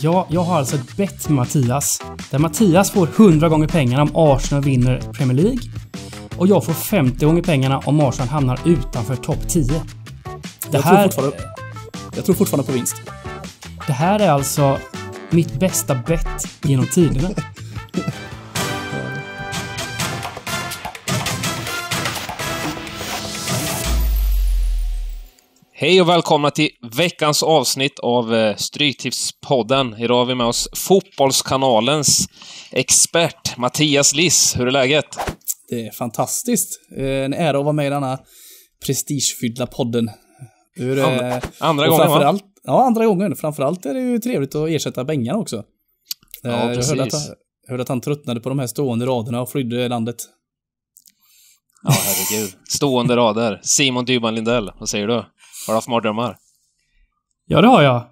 Ja, jag har alltså ett bett med Mattias. Där Mattias får 100 gånger pengarna om Arsenal vinner Premier League. Och jag får 50 gånger pengarna om Arsenal hamnar utanför topp 10. Det jag, här... tror jag tror fortfarande på vinst. Det här är alltså mitt bästa bett genom tiderna. Hej och välkomna till veckans avsnitt av eh, Stryktipspodden. Idag har vi med oss Fotbollskanalens expert Mattias Liss. Hur är läget? Det är fantastiskt. Eh, en ära att vara med i denna prestigefyllda podden. Hur, eh, andra, andra gången va? Ja, andra gången. Framförallt är det ju trevligt att ersätta Bengan också. Ja, jag precis. Hörde att, han, hörde att han tröttnade på de här stående raderna och flydde landet. Ja, herregud. stående rader. Simon Dyban Lindell, vad säger du? Har du haft mardrömmar? Ja, det har jag.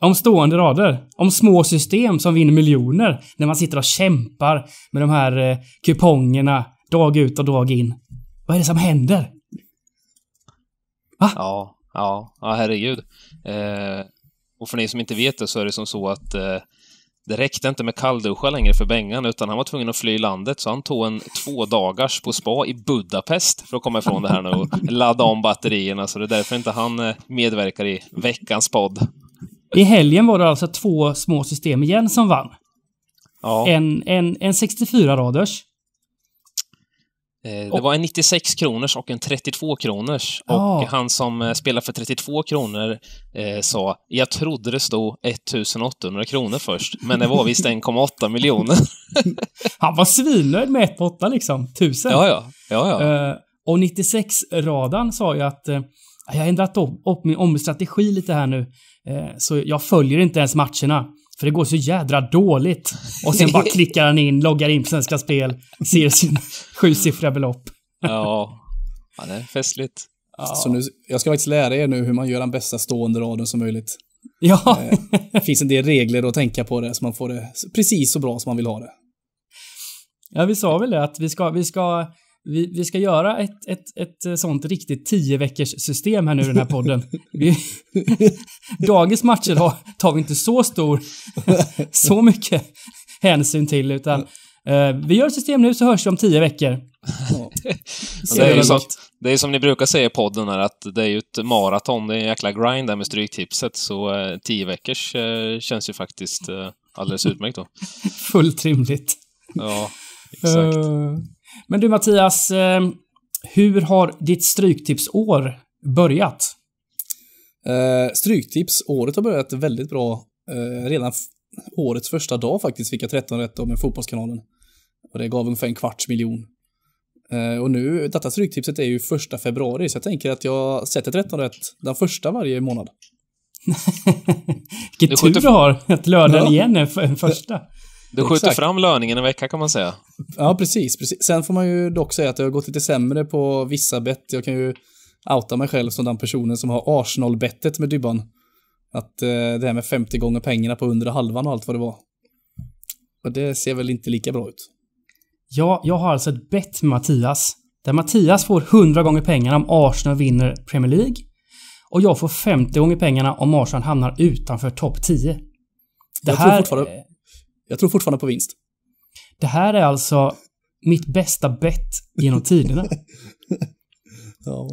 Om stående rader. Om små system som vinner miljoner. När man sitter och kämpar med de här eh, kupongerna dag ut och dag in. Vad är det som händer? Va? Ja, ja, ja herregud. Eh, och för ni som inte vet det så är det som så att eh, det räckte inte med kallduschar längre för Bengan, utan han var tvungen att fly landet, så han tog en två dagars på spa i Budapest för att komma ifrån det här nu och ladda om batterierna, så det är därför inte han eh, medverkar i veckans podd. I helgen var det alltså två små system igen som vann. Ja. En, en, en 64-raders Eh, det var en 96 kronors och en 32 kronors. Oh. Och ah. han som eh, spelar för 32 kronor eh, sa, jag trodde det stod 1800 kronor först, men det var visst 1,8 miljoner. han var svinnöjd med 1,8 liksom, tusen. Ja, ja. ja, ja. Eh, och 96-radan sa ju att eh, jag har ändrat upp, upp min omstrategi lite här nu, eh, så jag följer inte ens matcherna. För det går så jädra dåligt. Och sen bara klickar han in, loggar in på Svenska Spel, ser sin sjusiffriga belopp. ja. ja, det är festligt. Ja. Så nu, jag ska faktiskt lära er nu hur man gör den bästa stående raden som möjligt. Ja. Eh, det finns en del regler att tänka på det, så man får det precis så bra som man vill ha det. Ja, vi sa väl det att vi ska, vi ska vi, vi ska göra ett, ett, ett eh, sånt riktigt tio veckors system här nu i den här podden. Vi, dagens matcher har, tar vi inte så stor, så mycket hänsyn till utan eh, vi gör ett system nu så hörs vi om tio veckor. det, är ju som, det är som ni brukar säga i podden här att det är ju ett maraton, det är en jäkla grind där med Stryktipset så eh, tio veckors eh, känns ju faktiskt eh, alldeles utmärkt då. Fullt rimligt. Ja, exakt. Eh, men du Mattias, eh, hur har ditt stryktipsår börjat? Eh, stryktipsåret har börjat väldigt bra. Eh, redan årets första dag faktiskt fick jag 13 rätt med Fotbollskanalen. Och det gav ungefär en kvarts miljon. Eh, och nu, detta stryktipset är ju första februari, så jag tänker att jag sätter 13 rätt den första varje månad. Vilket tur du har, att lördagen ja. igen är för, första. Du skjuter Exakt. fram löningen en vecka kan man säga. Ja, precis, precis. Sen får man ju dock säga att det har gått lite sämre på vissa bett. Jag kan ju outa mig själv som den personen som har Arsenal-bettet med Dybban. Att eh, det här med 50 gånger pengarna på undre halvan och allt vad det var. Och det ser väl inte lika bra ut. Ja, jag har alltså ett bett med Mattias. Där Mattias får 100 gånger pengarna om Arsenal vinner Premier League. Och jag får 50 gånger pengarna om Arsenal hamnar utanför topp 10. Det jag här... Tror fortfarande, jag tror fortfarande på vinst. Det här är alltså mitt bästa bett genom tiderna. ja.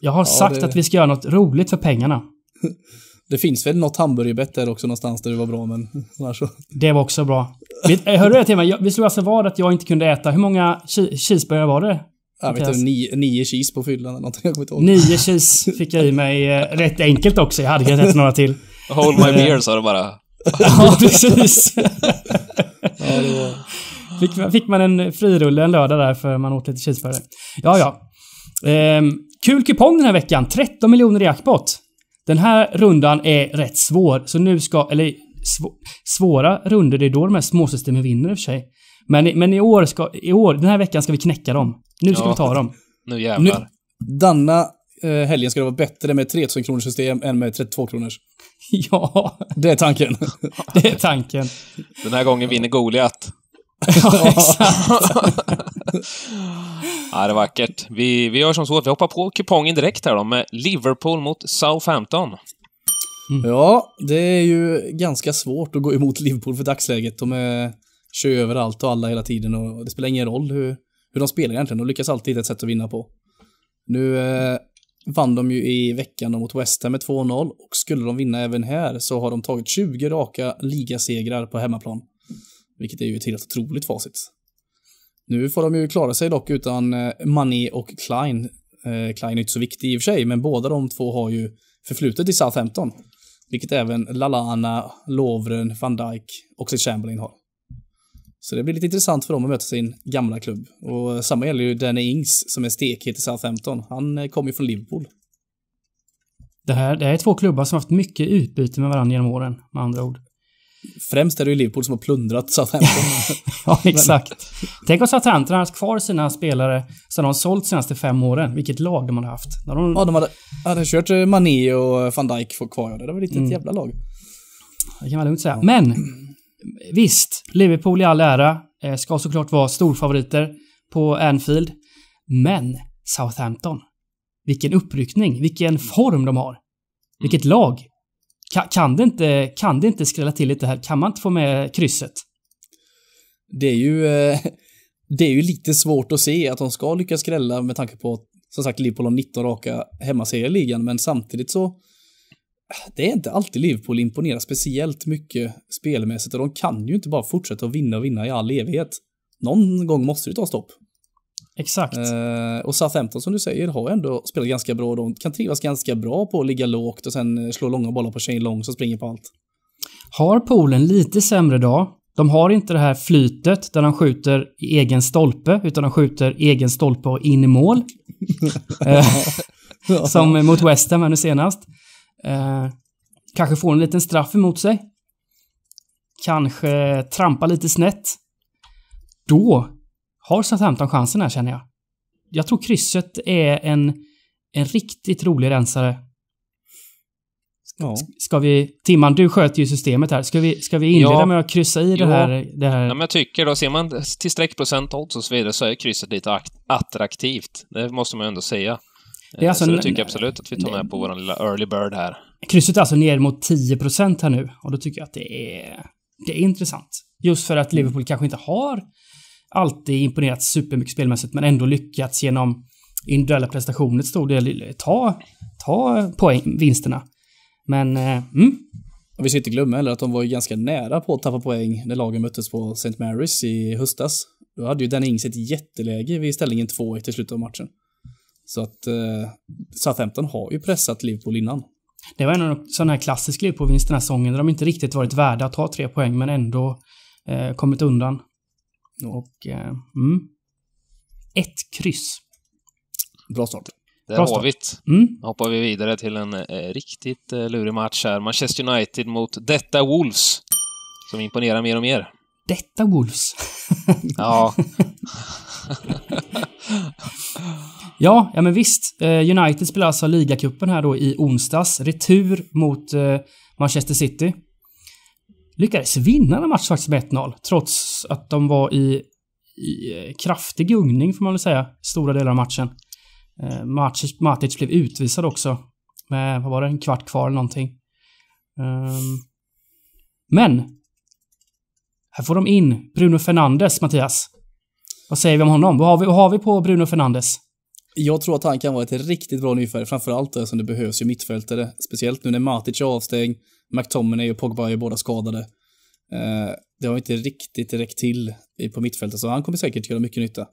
Jag har ja, sagt det... att vi ska göra något roligt för pengarna. Det finns väl något hamburgerbett där också någonstans där det var bra, men annars så... Det var också bra. Eh, hörde du det Timmy? Vi slog alltså vad att jag inte kunde äta. Hur många cheeseburgare var det? Jag vet inte, nio, nio cheese på fyllan eller någonting. Jag ihåg. Nio cheese fick jag i mig eh, rätt enkelt också. Jag hade kunnat äta några till. Hold my beer sa du bara. ja, precis. fick, man, fick man en frirulle en lördag där för man åt lite cheeseburgare. Ja, ja. Ehm, kul kupong den här veckan. 13 miljoner i jackpot. Den här rundan är rätt svår, så nu ska... Eller svå, svåra runder det är då de här småsystemen vinner i och för sig. Men, men i år ska... I år, den här veckan ska vi knäcka dem. Nu ska ja, vi ta dem. Nu jävlar. Nu, denna eh, helgen ska det vara bättre med 3000 kronors system än med 32 kronors. Ja. Det är tanken. Det är tanken. Den här gången vinner Goliat. ja, exakt. ja, det är vackert. Vi, vi gör som så att vi hoppar på kupongen direkt här då med Liverpool mot Southampton. Mm. Ja, det är ju ganska svårt att gå emot Liverpool för dagsläget. De är, kör över allt och alla hela tiden och det spelar ingen roll hur, hur de spelar egentligen. De lyckas alltid hitta ett sätt att vinna på. Nu eh, vann de ju i veckan mot West Ham med 2-0 och skulle de vinna även här så har de tagit 20 raka ligasegrar på hemmaplan. Vilket är ju ett helt otroligt facit. Nu får de ju klara sig dock utan eh, Mané och Klein. Eh, Klein är inte så viktig i och för sig, men båda de två har ju förflutet i Southampton. Vilket även Lalana, Lovren, van Dijk och Chamberlain har. Så det blir lite intressant för dem att möta sin gamla klubb. Och samma gäller ju Danny Ings som är stekhet i Southampton. Han eh, kommer ju från Liverpool. Det här, det här är två klubbar som haft mycket utbyte med varandra genom åren, med andra ord. Främst är det ju Liverpool som har plundrat Southampton. ja, exakt. Tänk om Southampton hade haft kvar sina spelare som de har sålt de senaste fem åren. Vilket lag de hade haft. När de... Ja, de hade, hade kört eh, Mané och van Dijk kvar. Det var lite mm. ett jävla lag. Det kan man lugnt säga. Men, Visst, Liverpool i all ära eh, ska såklart vara storfavoriter på Anfield. Men Southampton, vilken uppryckning, vilken form de har. Vilket mm. lag. Ka kan, det inte, kan det inte skrälla till lite här? Kan man inte få med krysset? Det är ju, eh, det är ju lite svårt att se att de ska lyckas skrälla med tanke på som sagt Liverpool har 19 raka hemmaserier i ligan, men samtidigt så det är inte alltid Liverpool imponerar speciellt mycket spelmässigt och de kan ju inte bara fortsätta att vinna och vinna i all evighet. Någon gång måste det ta stopp. Exakt. Eh, och Southampton som du säger har ändå spelat ganska bra. och De kan trivas ganska bra på att ligga lågt och sen eh, slå långa bollar på Shane Long som springer på allt. Har Polen lite sämre dag, de har inte det här flytet där de skjuter i egen stolpe, utan de skjuter i egen stolpe och in i mål. Eh, som mot West Ham nu senast. Eh, kanske får en liten straff emot sig. Kanske trampar lite snett. Då har Southampton chansen här känner jag. Jag tror krysset är en, en riktigt rolig rensare. Ja. Ska vi... Timman, du sköter ju systemet här. Ska vi, ska vi inleda ja. med att kryssa i jo. det här? Det här? Ja, men jag tycker då. Ser man till streckprocent, och så vidare så är krysset lite attraktivt. Det måste man ändå säga. Det är eh, alltså så det tycker jag absolut att vi tar med på vår lilla early bird här. Krysset är alltså ner mot 10 här nu och då tycker jag att det är, det är intressant. Just för att mm. Liverpool kanske inte har alltid imponerat supermycket spelmässigt men ändå lyckats genom individuella prestationer till stor del ta, ta poäng, vinsterna. Men, eh, mm. Vi ska inte glömma heller att de var ju ganska nära på att tappa poäng när lagen möttes på St. Mary's i höstas. Då hade ju Danny Ings ett jätteläge vid ställningen 2-1 i slutet av matchen. Så att eh, Southampton har ju pressat Liverpool innan. Det var en av sådana här klassisk Liverpool-vinst den här säsongen där de inte riktigt varit värda att ta tre poäng men ändå eh, kommit undan. Och... Eh, mm. Ett kryss. Bra start. Det Bra start. har vi Mm. hoppar vi vidare till en eh, riktigt eh, lurig match här. Manchester United mot detta Wolves. Som imponerar mer och mer detta Wolves. ja. ja, ja men visst. Eh, United spelar alltså ligacupen här då i onsdags. Retur mot eh, Manchester City. Lyckades vinna den matchen faktiskt med 1-0, trots att de var i, i eh, kraftig gungning får man väl säga, stora delar av matchen. Matic, Matic blev utvisad också med, vad var det, en kvart kvar eller någonting. Ehm, men här får de in Bruno Fernandes, Mattias. Vad säger vi om honom? Vad har vi, vad har vi på Bruno Fernandes? Jag tror att han kan vara ett riktigt bra nyförvärv, framförallt där som det behövs ju mittfältare. Speciellt nu när Matic är avstängd, McTominay och Pogba är båda skadade. Eh, det har inte riktigt räckt till på mittfältet, så han kommer säkert göra mycket nytta.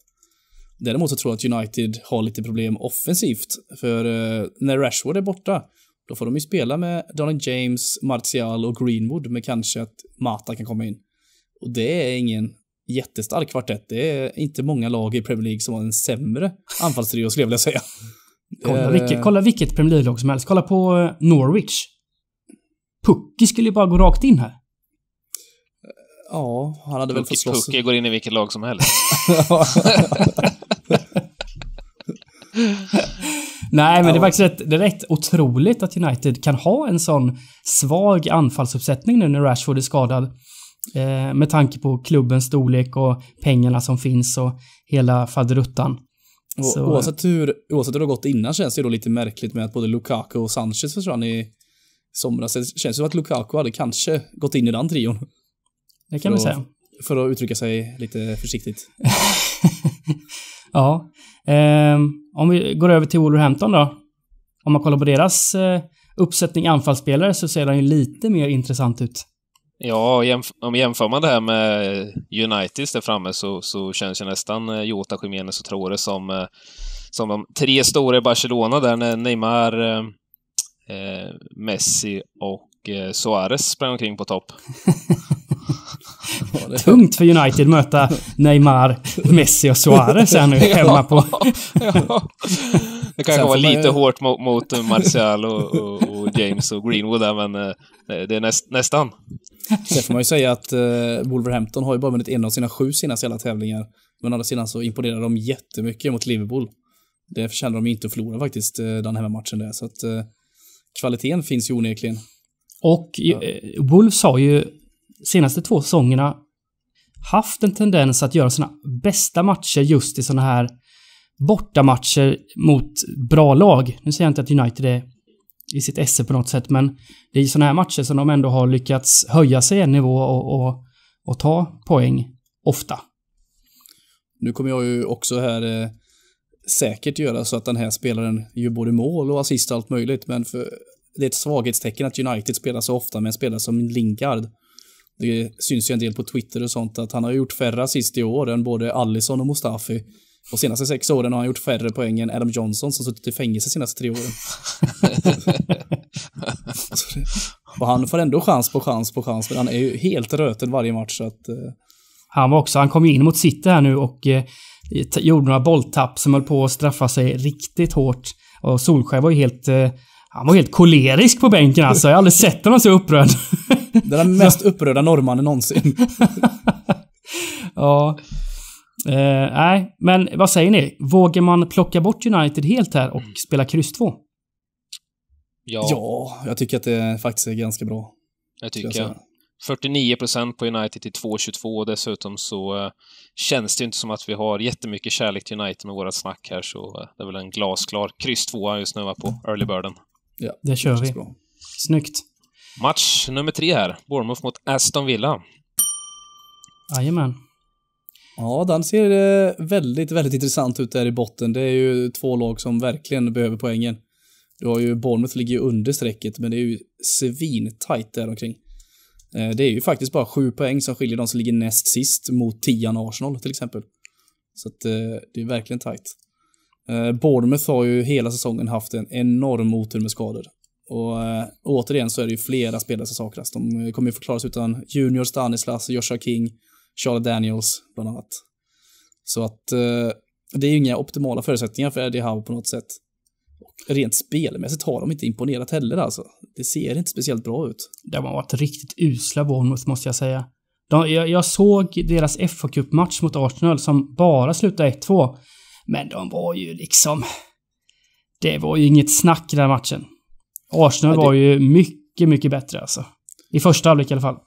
Däremot så tror jag att United har lite problem offensivt, för eh, när Rashford är borta, då får de ju spela med Donald James, Martial och Greenwood, med kanske att Mata kan komma in. Och det är ingen jättestark kvartett. Det är inte många lag i Premier League som har en sämre anfallstrio skulle jag vilja säga. Kolla, eh, vilket, kolla vilket Premier League-lag som helst. Kolla på eh, Norwich. Pucky skulle ju bara gå rakt in här. Ja, han hade Puck, väl fått slåss. Pucky går in i vilket lag som helst. Nej, men det är faktiskt rätt, det är rätt otroligt att United kan ha en sån svag anfallsuppsättning nu när Rashford är skadad eh, med tanke på klubbens storlek och pengarna som finns och hela faderuttan. oavsett, hur, oavsett hur det har gått innan känns det ju då lite märkligt med att både Lukaku och Sanchez försvann i somras. Det känns ju som att Lukaku hade kanske gått in i den trion. Det kan man säga. För att uttrycka sig lite försiktigt. ja. Eh, om vi går över till Wolverhampton då. Om man kollar på deras eh, uppsättning anfallsspelare så ser den ju lite mer intressant ut. Ja, jämf om jämför man det här med Uniteds där framme så, så känns ju nästan eh, Jota, Jiménez och Traore som, eh, som de tre stora i Barcelona där när Neymar, eh, eh Messi och eh, Suarez sprang omkring på topp. Tungt för United möta Neymar, Messi och Suarez här nu hemma på... Det kanske var lite man... hårt mot, mot Martial och, och, och, James och Greenwood där, men det är näst, nästan. Sen får man ju säga att eh, Wolverhampton har ju bara vunnit en av sina sju senaste jävla tävlingar. Men å andra sidan så imponerar de jättemycket mot Liverpool. Det förtjänar de ju inte att förlora faktiskt, eh, den här matchen där. Så att eh, kvaliteten finns ju onekligen. Och eh, ja. Wolves har ju senaste två säsongerna haft en tendens att göra sina bästa matcher just i sådana här bortamatcher mot bra lag. Nu säger jag inte att United är i sitt esse på något sätt. Men det är i sådana här matcher som de ändå har lyckats höja sig en nivå och, och, och ta poäng ofta. Nu kommer jag ju också här eh, säkert göra så att den här spelaren gör både mål och assist och allt möjligt. Men för, det är ett svaghetstecken att United spelar så ofta med en spelare som Lingard. Det syns ju en del på Twitter och sånt att han har gjort färre assist i år än både Allison och Mustafi. De senaste sex åren har han gjort färre poäng än Adam Johnson som suttit i fängelse de senaste tre åren. och han får ändå chans på chans på chans, men han är ju helt röten varje match. Så att, eh... Han var också, han kom ju in mot City här nu och eh, gjorde några bolltapp som höll på att straffa sig riktigt hårt. Och Solskjaer var ju helt... Eh, han var helt kolerisk på bänken alltså. Jag har aldrig sett honom så upprörd. Den mest upprörda norrmannen någonsin. ja. Eh, nej, men vad säger ni? Vågar man plocka bort United helt här och mm. spela kryss 2? Ja. ja, jag tycker att det faktiskt är ganska bra. Jag tycker jag. 49 på United till 2,22 och dessutom så eh, känns det inte som att vi har jättemycket kärlek till United med vårat snack här så eh, det är väl en glasklar kryss 2 just nu på early birden. Ja, det kör vi. Snyggt. Match nummer tre här, Bournemouth mot Aston Villa. Jajamän. Ja, den ser eh, väldigt, väldigt intressant ut där i botten. Det är ju två lag som verkligen behöver poängen. Du har ju Bournemouth ligger ju under strecket, men det är ju svintajt där omkring. Eh, det är ju faktiskt bara sju poäng som skiljer de som ligger näst sist mot tian Arsenal till exempel. Så att eh, det är verkligen tajt. Bournemouth har ju hela säsongen haft en enorm otur med skador. Och återigen så är det ju flera spelare som saknas. De kommer ju förklaras utan Junior, Stanislas, Joshua King, Charlotte Daniels, bland annat. Så att eh, det är ju inga optimala förutsättningar för Eddie Howe på något sätt. Och rent spelmässigt har de inte imponerat heller alltså. Det ser inte speciellt bra ut. De har varit riktigt usla Bournemouth måste jag säga. De, jag, jag, såg deras fa Cup-match mot Arsenal som bara slutade 1-2. Men de var ju liksom... Det var ju inget snack i den matchen. Arsenal ja, det... var ju mycket, mycket bättre alltså. I första halvlek i alla fall.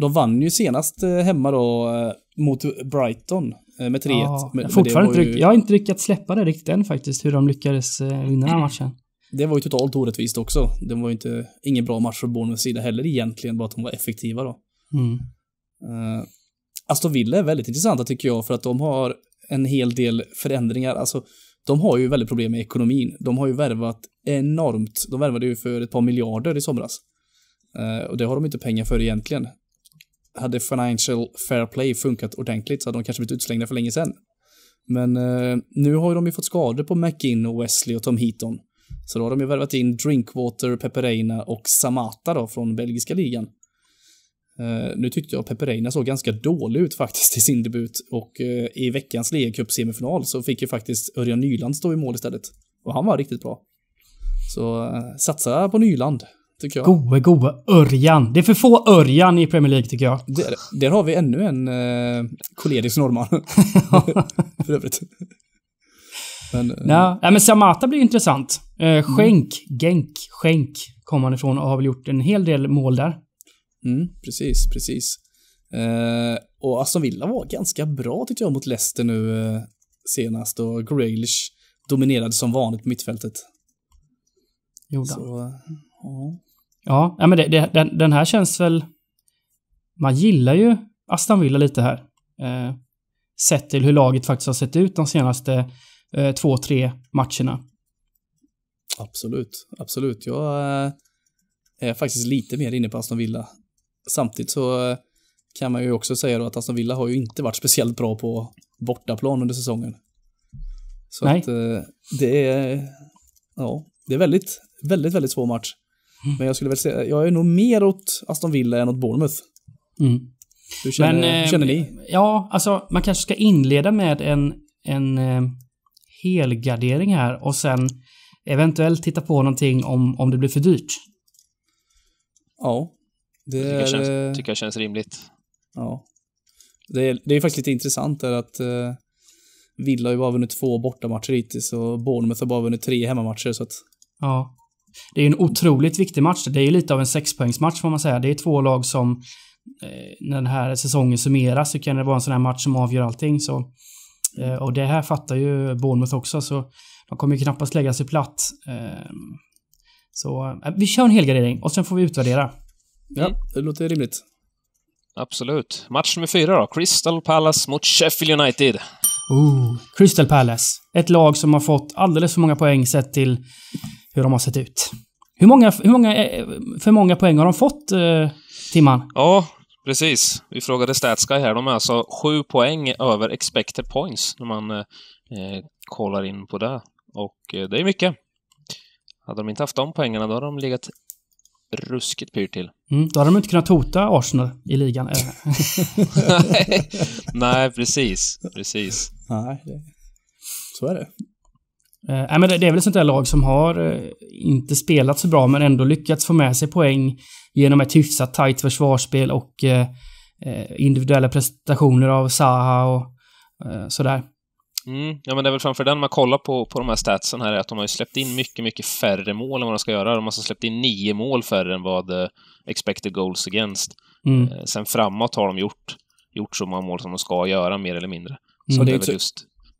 De vann ju senast eh, hemma då eh, mot Brighton eh, med 3-1. Ja, men, fortfarande men ju... Jag har inte lyckats släppa det riktigt än faktiskt, hur de lyckades vinna den här matchen. Det var ju totalt orättvist också. Det var ju inte, ingen bra match från Bournemouths sida heller egentligen, bara att de var effektiva då. Mm. Uh, Aston Villa är väldigt intressanta tycker jag, för att de har en hel del förändringar. Alltså, de har ju väldigt problem med ekonomin. De har ju värvat enormt. De värvade ju för ett par miljarder i somras. Uh, och det har de inte pengar för egentligen hade Financial Fair Play funkat ordentligt så hade de kanske blivit utslängda för länge sedan. Men eh, nu har de ju fått skador på McGinn och Wesley och Tom Heaton. Så då har de ju värvat in Drinkwater, Pepereina och Samata då från belgiska ligan. Eh, nu tyckte jag Pepereina såg ganska dålig ut faktiskt i sin debut och eh, i veckans ligacup-semifinal så fick ju faktiskt Örjan Nyland stå i mål istället. Och han var riktigt bra. Så eh, satsa på Nyland tycker jag. Goe, goe Örjan. Det är för få Örjan i Premier League tycker jag. Där, där har vi ännu en eh, kollegisk norrman. för övrigt. Men, eh, ja, ja, men Samata blir intressant. Eh, mm. Schenk, mm. Genk, Schenk kom han ifrån och har väl gjort en hel del mål där. Mm, precis, precis. Eh, och Aston Villa var ganska bra tyckte jag mot Leicester nu eh, senast och Grealish dominerade som vanligt på mittfältet. Gjorde Så, eh, ja. Ja, men det, det, den, den, här känns väl... Man gillar ju Aston Villa lite här. Eh, sett till hur laget faktiskt har sett ut de senaste eh, två, tre matcherna. Absolut, absolut. Jag eh, är faktiskt lite mer inne på Aston Villa. Samtidigt så eh, kan man ju också säga då att Aston Villa har ju inte varit speciellt bra på bortaplan under säsongen. Så Nej. att eh, det är, ja, det är väldigt, väldigt, väldigt svår match. Mm. Men jag skulle väl säga, jag är nog mer åt Aston Villa än åt Bournemouth. Mm. Hur, känner, Men, hur känner ni? Eh, ja, alltså man kanske ska inleda med en, en eh, helgardering här och sen eventuellt titta på någonting om, om det blir för dyrt. Ja. Det, tycker, jag känns, eh, tycker jag känns rimligt. Ja. Det är, det är faktiskt lite intressant där att Villa har ju bara vunnit två bortamatcher hittills och Bournemouth har bara vunnit tre hemmamatcher så att... Ja. Det är en otroligt viktig match. Det är lite av en sexpoängsmatch får man säga. Det är två lag som eh, när den här säsongen summeras så kan det vara en sån här match som avgör allting. Så, eh, och det här fattar ju Bournemouth också så de kommer ju knappast lägga sig platt. Eh, så vi kör en helgardering och sen får vi utvärdera. Ja, det låter rimligt. Absolut. Match nummer fyra då. Crystal Palace mot Sheffield United. Oh, Crystal Palace. Ett lag som har fått alldeles för många poäng sett till hur de har sett ut. Hur många, hur många, eh, för många poäng har de fått, eh, Timman? Ja, precis. Vi frågade Statsky här. De är alltså sju poäng över expected points när man eh, eh, kollar in på det. Och eh, det är mycket. Hade de inte haft de poängarna, då hade de legat ruskigt pyrt till. Mm, då hade de inte kunnat hota Arsenal i ligan. Eh. Nej, precis. Precis. Nej, så är det. Eh, men det, det är väl ett sånt där lag som har eh, inte spelat så bra men ändå lyckats få med sig poäng genom ett hyfsat tajt försvarsspel och eh, eh, individuella prestationer av Saha och eh, sådär. Mm. Ja, men det är väl framför den man kollar på, på de här statsen här, är att de har ju släppt in mycket, mycket färre mål än vad de ska göra. De har alltså släppt in nio mål färre än vad eh, expected goals against. Mm. Sen framåt har de gjort, gjort så många mål som de ska göra, mer eller mindre. Mm. Så mm. det, är väl just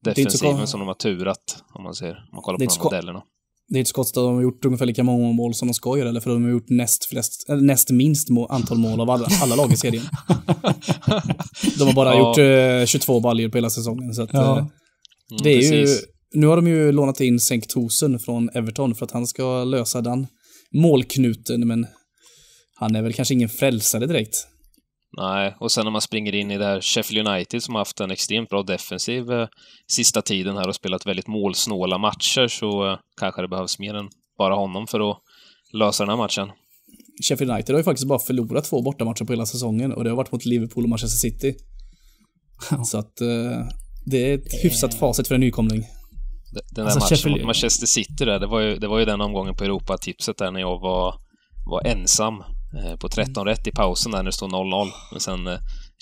defensiven som de har turat, om man ser, om man kollar på de modellerna. Det är inte så konstigt att de har gjort ungefär lika många mål som de ska göra, eller för de har gjort näst, flest, näst minst antal mål av alla, alla lag i serien. de har bara ja. gjort eh, 22 baljor på hela säsongen. Så att, ja. Eh, mm, det är ju, nu har de ju lånat in Senktosen från Everton för att han ska lösa den målknuten, men han är väl kanske ingen frälsare direkt. Nej, och sen när man springer in i det här Sheffield United som har haft en extremt bra defensiv eh, sista tiden här och spelat väldigt målsnåla matcher så eh, kanske det behövs mer än bara honom för att lösa den här matchen. Sheffield United har ju faktiskt bara förlorat två bortamatcher på hela säsongen och det har varit mot Liverpool och Manchester City. så att eh, det är ett hyfsat facit för en nykomling. Den där alltså, matchen Sheffield... mot Manchester City där, det var, ju, det var ju den omgången på Europa-tipset där när jag var, var ensam Eh, på 13 mm. rätt i pausen där när det stod 0-0. Men sen eh,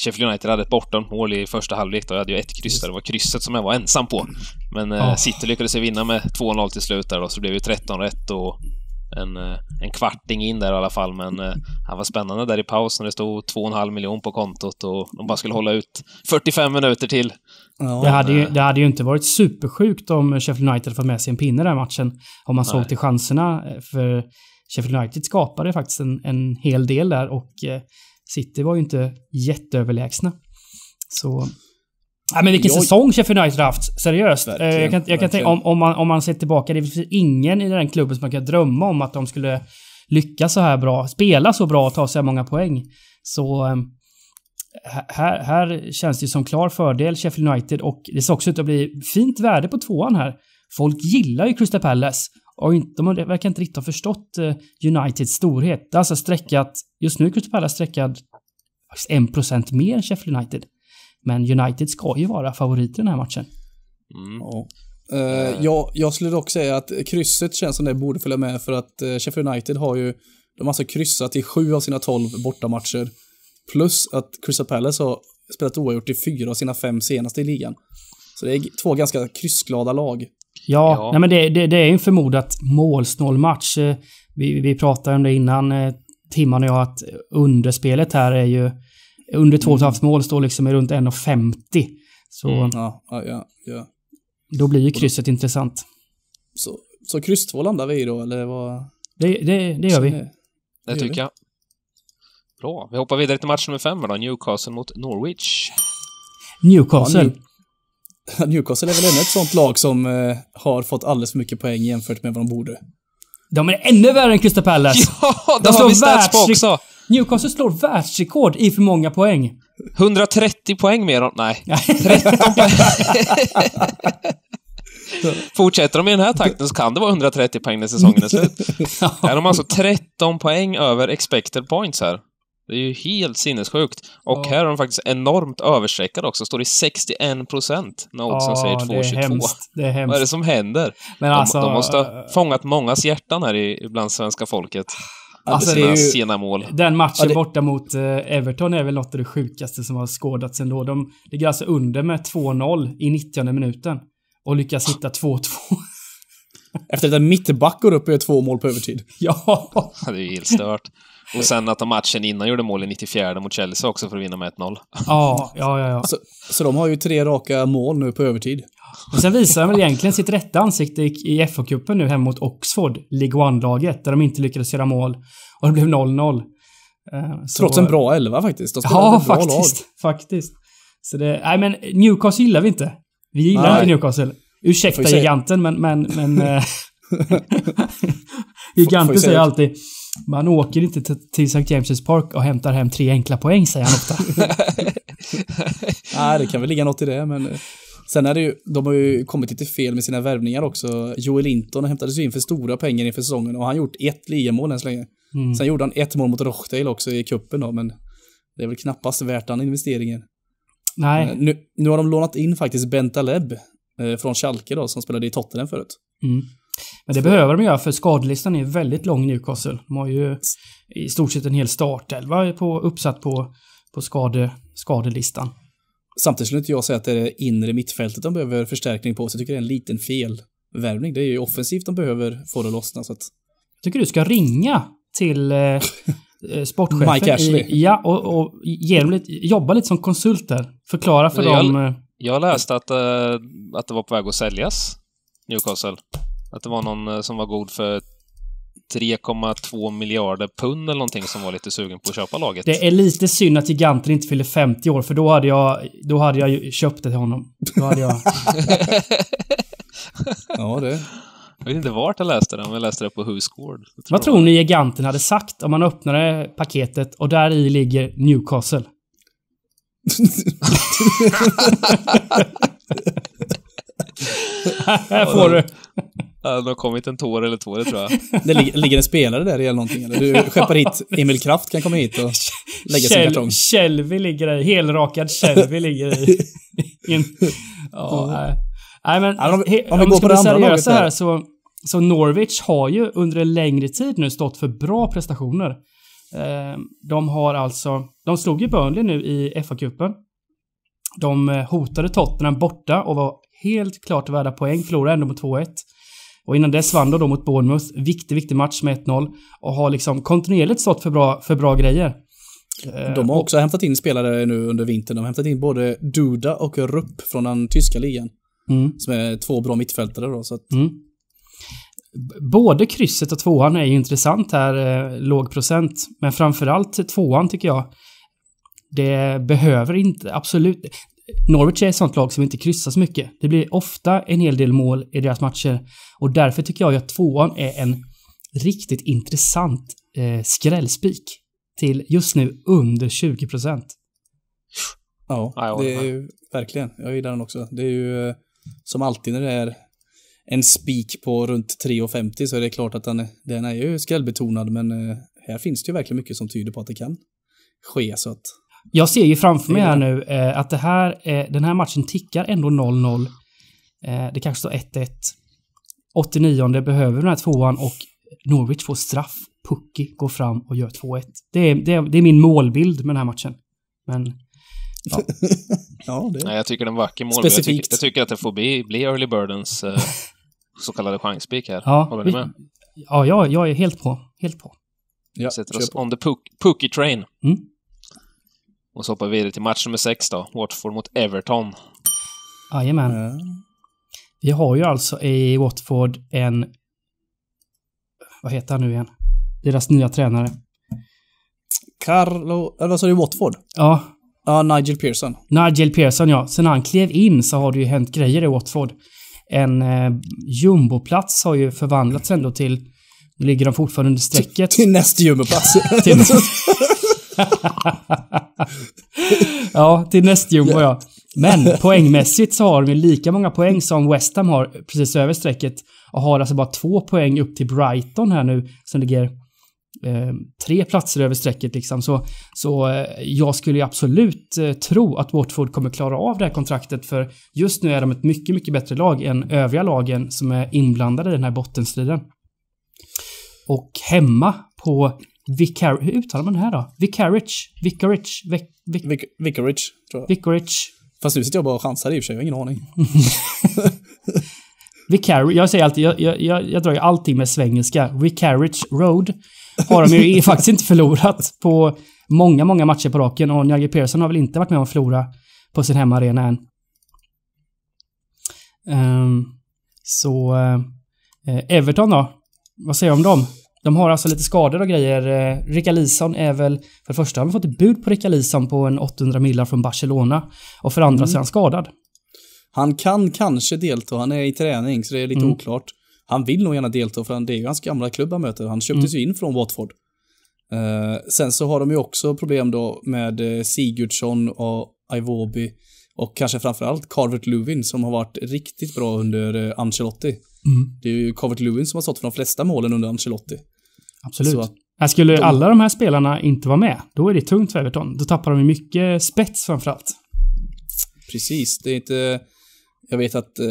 Sheffield United hade ett bortamål i första halvlek och jag hade ju ett kryss där. Det var krysset som jag var ensam på. Men eh, oh. City lyckades ju vinna med 2-0 till slut där då, så det blev ju 13 rätt och en, eh, en kvarting in där i alla fall, men eh, han var spännande där i paus när Det stod 2,5 miljon på kontot och de bara skulle hålla ut 45 minuter till. Ja, det, hade ju, det hade ju inte varit supersjukt om Sheffield United fått med sig en pinne den matchen. Om man nej. såg till chanserna. Eh, för Sheffield United skapade faktiskt en, en hel del där och eh, City var ju inte jätteöverlägsna. Så... Ja, men vilken jag... säsong Sheffield United har haft. Seriöst. Eh, jag kan, jag kan tänka, om, om, man, om man ser tillbaka, det finns ingen i den klubben som man kan drömma om att de skulle lyckas så här bra, spela så bra och ta så här många poäng. Så ehm, här, här känns det som klar fördel Sheffield United och det ser också ut att bli fint värde på tvåan här. Folk gillar ju Crystal Palace har inte, de verkar inte riktigt ha förstått eh, Uniteds storhet. Det är alltså sträckat, just nu är Crystal Palace sträckad 1% mer än Sheffield United. Men United ska ju vara favorit i den här matchen. Mm. Ja. Uh, jag, jag skulle dock säga att krysset känns som det borde följa med för att uh, Sheffield United har ju, de har alltså kryssat i sju av sina tolv bortamatcher. Plus att Crystal Palace har spelat oavgjort i fyra av sina fem senaste i ligan. Så det är två ganska kryssglada lag. Ja, ja. Nej, men det, det, det är en förmodat målsnål match. Eh, vi, vi pratade om det innan eh, Timman och jag att underspelet här är ju under 2,5 mål står liksom runt 1,50. Så... Mm. Ja, ja, ja. Då blir ju krysset då, intressant. Så, så kryss 2 landar vi i då, eller vad? Det, det, det gör vi. Det, det tycker vi. jag. Bra. Vi hoppar vidare till match nummer 5 då, Newcastle mot Norwich. Newcastle. Ja, Newcastle är väl ännu ett sånt lag som eh, har fått alldeles för mycket poäng jämfört med vad de borde. De är ännu värre än Crystal Palace! Ja, det de har vi stats på också! Newcastle slår världsrekord i för många poäng. 130 poäng mer än... Nej. 13 poäng. Fortsätter de i den här takten så kan det vara 130 poäng när säsongen är slut. Här har de alltså 13 poäng över expected points här. Det är ju helt sinnessjukt. Och ja. här är de faktiskt enormt överstreckade också. Står i 61 procent när oddsen ja, säger 2,22. Det, det är hemskt. Vad är det som händer? Men de, alltså, de måste ha eh, fångat mångas hjärtan här i, bland svenska folket. Alltså, det är ju, sena mål. Den matchen ja, det... borta mot eh, Everton är väl något av det sjukaste som har skådats ändå. De ligger alltså under med 2-0 i 90 minuten och lyckas hitta 2-2. Efter att en mittback går upp och gör två mål på övertid. Ja! Det är ju helt stört. Och sen att de matchen innan gjorde mål i 94 mot Chelsea också för att vinna med 1-0. Ja, ja, ja. ja. Så, så, de har ju tre raka mål nu på övertid. Och sen visar de väl egentligen sitt rätta ansikte i, FA-cupen nu hemma mot Oxford, League One-laget, där de inte lyckades göra mål. Och det blev 0-0. Eh, så... Trots en bra elva faktiskt. De ja, faktiskt. Lag. Faktiskt. Så det, nej men Newcastle gillar vi inte. Vi gillar nej. inte Newcastle. Ursäkta giganten, men, men, men... Eh, giganten säger alltid man åker inte till St. James' Park och hämtar hem tre enkla poäng, säger han ofta. Nej, det kan väl ligga något i det, men... Eh, sen är det ju, de har ju kommit lite fel med sina värvningar också. Joel Linton hämtades ju in för stora pengar inför säsongen och han gjort ett ligamål än så länge. Mm. Sen gjorde han ett mål mot Rochdale också i kuppen då, men det är väl knappast värt den investeringen. Nej. Eh, nu, nu har de lånat in faktiskt Bentaleb eh, från Schalke då, som spelade i Tottenham förut. Mm. Men det behöver de göra för skadelistan är väldigt lång Newcastle. De har ju i stort sett en hel startelva på, uppsatt på, på skade, skadelistan. Samtidigt skulle inte jag säga att det är det inre mittfältet de behöver förstärkning på, så jag tycker det är en liten felvärvning. Det är ju offensivt de behöver få det att lossna. Så att... Jag tycker du ska ringa till eh, eh sportchefen. Mike Ashley. I, ja, och, och lite, jobba lite som konsult där. Förklara för jag, dem. Eh. Jag läste att, eh, att det var på väg att säljas, Newcastle. Att det var någon eh, som var god för 3,2 miljarder pund eller någonting som var lite sugen på att köpa laget. Det är lite synd att giganten inte fyller 50 år för då hade jag, då hade jag köpt det till honom. Då hade jag... ja, det. Jag vet inte vart jag läste det, om jag läste det på Husgård. Vad tror ni giganten hade sagt om man öppnade paketet och där i ligger Newcastle? Här får du det har kommit en tår eller två, det tror jag. Det ligger, en spelare där i eller någonting? Eller? Du skeppar hit Emil Kraft kan komma hit och lägga sin kartong. Kjellvi ligger i, helrakad Kjellvi ligger i. In. Ja, nej. nej men, om, vi, om, om vi går på det andra här, här så, så Norwich har ju under en längre tid nu stått för bra prestationer. Eh, de har alltså, de slog ju Burnley nu i FA-cupen. De eh, hotade Tottenham borta och var helt klart värda poäng, förlorade ändå mot 2-1. Och innan dess vann de då mot Bournemouth. Viktig, viktig match med 1-0. Och har liksom kontinuerligt stått för bra, för bra grejer. Eh, de har också och, hämtat in spelare nu under vintern. De har hämtat in både Duda och Rupp från den tyska ligan. Mm. Som är två bra mittfältare då. Så att... mm. Både krysset och tvåan är ju intressant här, eh, låg procent. Men framförallt tvåan tycker jag. Det behöver inte, absolut. Norwich är ett sånt lag som inte kryssar så mycket. Det blir ofta en hel del mål i deras matcher och därför tycker jag att tvåan är en riktigt intressant eh, skrällspik till just nu under 20 Ja, det är ju verkligen. Jag gillar den också. Det är ju eh, som alltid när det är en spik på runt 3,50 så är det klart att den, den är ju skrällbetonad men eh, här finns det ju verkligen mycket som tyder på att det kan ske så att jag ser ju framför mig här nu eh, att det här, eh, den här matchen tickar ändå 0-0. Eh, det kanske står 1-1. 89 behöver den här tvåan och Norwich får straff. Pucky går fram och gör 2-1. Det är, det, är, det är min målbild med den här matchen. Men... Ja. ja, det... Nej, jag tycker den var vacker målbild. Jag tycker, jag tycker, att det får bli, bli Early Burdens eh, så kallade chanspik här. Ja, Håller ni med? Ja, jag, jag är helt på. Helt på. Ja, Sätter oss på. on the puck, pookie train. Mm. Och så hoppar vi vidare till match nummer 6 då, Watford mot Everton. Jajamän. Mm. Vi har ju alltså i Watford en... Vad heter han nu igen? Deras nya tränare. Carlo... Eller eh, vad sa du? Watford? Ja. Ja, Nigel Pearson. Nigel Pearson, ja. Sen han klev in så har det ju hänt grejer i Watford. En eh, jumboplats har ju förvandlats ändå till... Nu ligger de fortfarande under strecket. Till, till näst jumboplats. till, ja, till näst nästjumbo ja. Men poängmässigt så har de lika många poäng som West Ham har precis över strecket och har alltså bara två poäng upp till Brighton här nu som ligger eh, tre platser över strecket liksom. Så, så eh, jag skulle ju absolut eh, tro att Watford kommer klara av det här kontraktet för just nu är de ett mycket, mycket bättre lag än övriga lagen som är inblandade i den här bottenstriden. Och hemma på Vicar hur uttalar man det här då? Vicarage? Vicarage? Vic Vic Vicarage, tror jag. Vicarage. Fast nu sitter jag bara och chansar i och för sig, jag har ingen aning. Vicarage, jag säger alltid, jag, jag, jag, jag drar ju allting med svengelska. Vicarage Road har de ju faktiskt inte förlorat på många, många matcher på raken och Njagge Persson har väl inte varit med om att förlora på sin hemmaarena än. Um, så eh, Everton då? Vad säger du om dem? De har alltså lite skador och grejer. Eh, Rickard Lison är väl, för det första har vi fått ett bud på Rickard Lison på en 800 millar från Barcelona. Och för andra mm. så är han skadad. Han kan kanske delta, han är i träning så det är lite mm. oklart. Han vill nog gärna delta för det är ju hans gamla klubb han möter. Han köptes mm. ju mm. in från Watford. Uh, sen så har de ju också problem då med eh, Sigurdsson och Ivobi och kanske framförallt Carvert Lewin som har varit riktigt bra under Ancelotti. Mm. Det är ju Carvert Lewin som har stått för de flesta målen under Ancelotti. Absolut. Så, här skulle då... alla de här spelarna inte vara med, då är det tungt för Everton. Då tappar de ju mycket spets framförallt. Precis, det är inte... Jag vet att eh,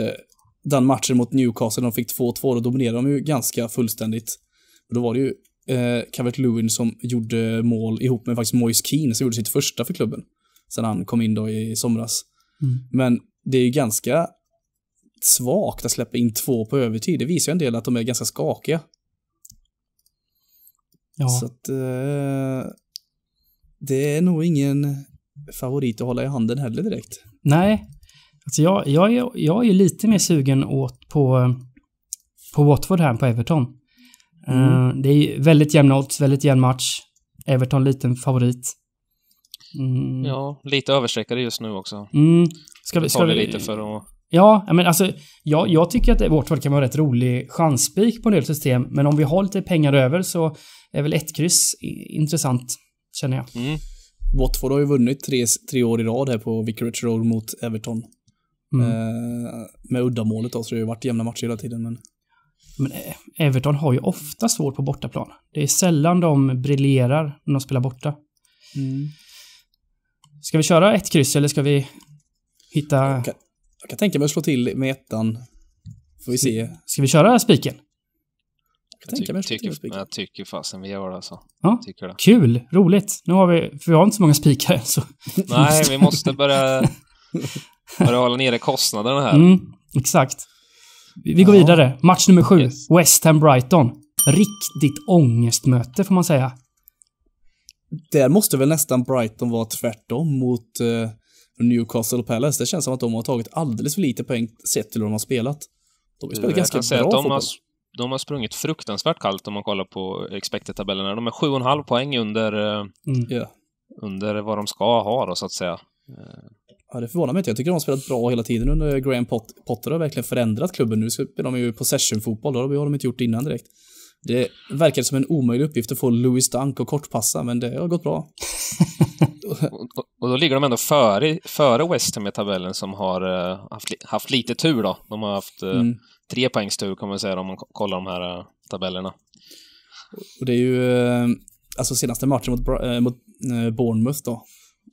den matchen mot Newcastle, de fick 2-2, då dominerade de ju ganska fullständigt. Och då var det ju eh, Cavett Lewin som gjorde mål ihop med faktiskt Moise Keane, som gjorde sitt första för klubben. Sen han kom in då i somras. Mm. Men det är ju ganska svagt att släppa in två på övertid. Det visar ju en del att de är ganska skakiga. Ja. Så att eh, det är nog ingen favorit att hålla i handen heller direkt. Nej, alltså jag, jag, är, jag är lite mer sugen åt på, på Watford här än på Everton. Eh, mm. Uh, det är väldigt jämna odds, väldigt jämn match. Everton liten favorit. Mm. Ja, lite överstreckade just nu också. Mm. Ska vi, ska vi lite för att Ja, men alltså, ja, jag tycker att Watford kan vara rätt rolig chansspik på en del system, men om vi har lite pengar över så är väl ett kryss intressant, känner jag. Mm. Watford har ju vunnit tre, tre år i rad här på Vicarage Road mot Everton. Mm. Eh, med uddamålet då, så det har ju varit jämna matcher hela tiden, men... Men eh, Everton har ju ofta svårt på bortaplan. Det är sällan de briljerar när de spelar borta. Mm. Ska vi köra ett kryss eller ska vi hitta... Okay. Jag kan tänka mig att slå till med ettan. Får vi se. Ska vi köra spiken? Jag, jag, tänka tycker, jag tycker fasen vi gör det alltså. Ja. Tycker det. Kul, roligt. Nu har vi, för vi har inte så många spikar än så. Nej, vi måste börja, börja hålla nere kostnaderna här. Mm, exakt. Vi, vi går ja. vidare. Match nummer sju. Yes. West Ham-Brighton. Riktigt ångestmöte får man säga. Där måste väl nästan Brighton vara tvärtom mot eh, Newcastle Palace, det känns som att de har tagit alldeles för lite poäng sett till hur de har spelat. De har eh, spelat ganska bra de fotboll. de har sprungit fruktansvärt kallt om man kollar på expected-tabellerna. De är 7,5 poäng under, eh, mm. yeah. under vad de ska ha då, så att säga. Ja, det förvånar mig inte. Jag tycker de har spelat bra hela tiden under Graham Potter. Potter. har verkligen förändrat klubben. Nu spelar de ju possession-fotboll. Det har de inte gjort innan direkt. Det verkar som en omöjlig uppgift att få Louis Dunk att kortpassa, men det har gått bra. och, och då ligger de ändå före, före West Ham i tabellen som har eh, haft, haft lite tur då. De har haft eh, mm. tre poängs tur kan man säga om man kollar de här eh, tabellerna. Och det är ju, alltså senaste matchen mot, mot Bournemouth då,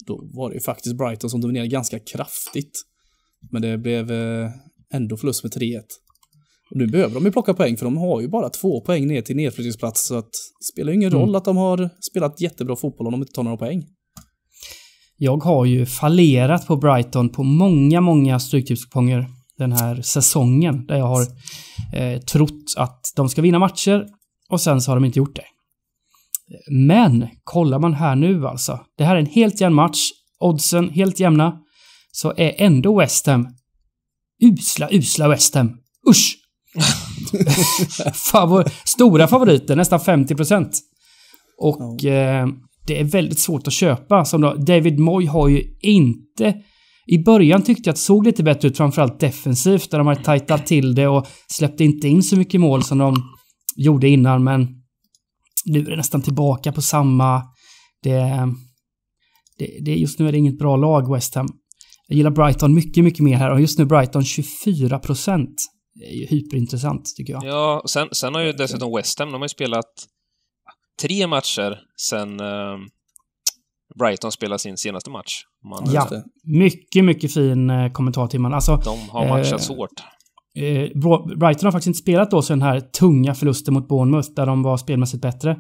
då var det ju faktiskt Brighton som dominerade ganska kraftigt. Men det blev ändå förlust med 3-1. Och nu behöver de ju plocka poäng för de har ju bara två poäng ner till nedflyttningsplats så att det spelar ju ingen mm. roll att de har spelat jättebra fotboll om de inte tar några poäng. Jag har ju fallerat på Brighton på många, många stryktipskuponger den här säsongen där jag har eh, trott att de ska vinna matcher och sen så har de inte gjort det. Men kollar man här nu alltså. Det här är en helt jämn match. Oddsen helt jämna. Så är ändå West Ham usla, usla West Ham. Usch! Favor stora favoriter, nästan 50 Och ja. eh, det är väldigt svårt att köpa. Som då, David Moy har ju inte... I början tyckte jag att det såg lite bättre ut, framförallt defensivt, där de har tajtat till det och släppte inte in så mycket mål som de gjorde innan, men nu är det nästan tillbaka på samma... Det, det, det, just nu är det inget bra lag, West Ham. Jag gillar Brighton mycket, mycket mer här och just nu Brighton 24 procent är ju hyperintressant tycker jag. Ja, och sen, sen har ju dessutom West Ham, de har ju spelat tre matcher sen eh, Brighton spelade sin senaste match. Man, ja, mycket, mycket fin eh, kommentar till man. Alltså, de har matchats eh, hårt. Eh, Brighton har faktiskt inte spelat då sen den här tunga förlusten mot Bournemouth där de var spelmässigt bättre.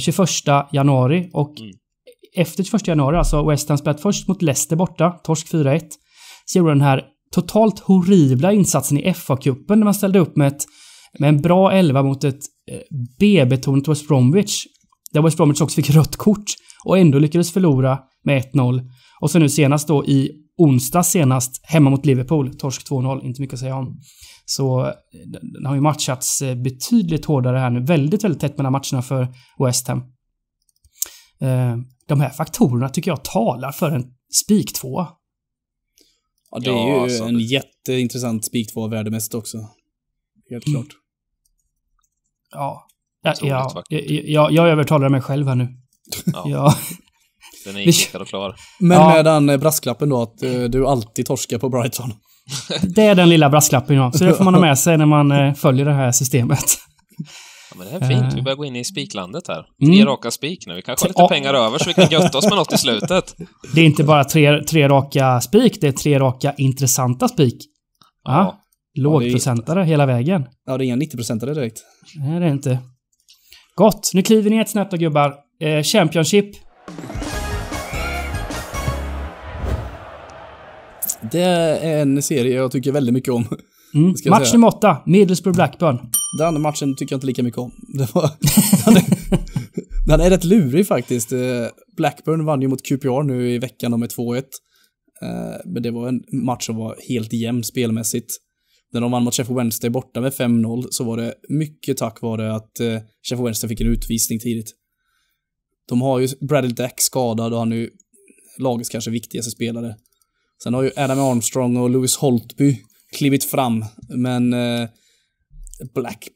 21 eh, januari och mm. efter 21 januari, alltså West Ham spelat först mot Leicester borta, torsk 4-1. Så gjorde den här totalt horribla insatsen i FA-cupen när man ställde upp med, ett, med en bra elva mot ett eh, B-betonat West Bromwich. Där West Bromwich också fick rött kort och ändå lyckades förlora med 1-0. Och så nu senast då i onsdag senast hemma mot Liverpool, torsk 2-0, inte mycket att säga om. Så eh, den har ju matchats eh, betydligt hårdare här nu, väldigt, väldigt tätt mellan matcherna för West Ham. De här faktorerna tycker jag talar för en spiktvåa. Ja, det är ju alltså, en det... jätteintressant spik två värdemässigt också. Helt mm. klart. Ja. Ja, ja, jag, jag övertalar mig själv här nu. Ja. ja. Den är inklickad och klar. Men ja. med den eh, brasklappen då att eh, du alltid torskar på Brighton. det är den lilla brasklappen ja. Så det får man ha med sig när man eh, följer det här systemet. Ja, men det är fint, vi eh. börjar gå in i spiklandet här. Tre mm. raka spik nu. Vi kanske har lite pengar över så vi kan götta oss med något i slutet. Det är inte bara tre, tre raka spik, det är tre raka intressanta spik. Ja. Ah, lågprocentare ja, hela vägen. Ja, det är inga 90-procentare direkt. Nej, det är inte. Gott, nu kliver ni ett snäpp då gubbar. Eh, championship. Det är en serie jag tycker väldigt mycket om. Mm. Match nummer åtta, Middlesbrough-Blackburn. Den matchen tycker jag inte lika mycket om. Var, den, är, den, är, rätt lurig faktiskt. Eh, Blackburn vann ju mot QPR nu i veckan med 2-1. Eh, men det var en match som var helt jämn spelmässigt. När de vann mot Sheffield Wednesday borta med 5-0 så var det mycket tack vare att eh, Sheffield Wednesday fick en utvisning tidigt. De har ju Bradley Dack skadad och han är ju lagets kanske viktigaste spelare. Sen har ju Adam Armstrong och Lewis Holtby klivit fram. Men eh, Black...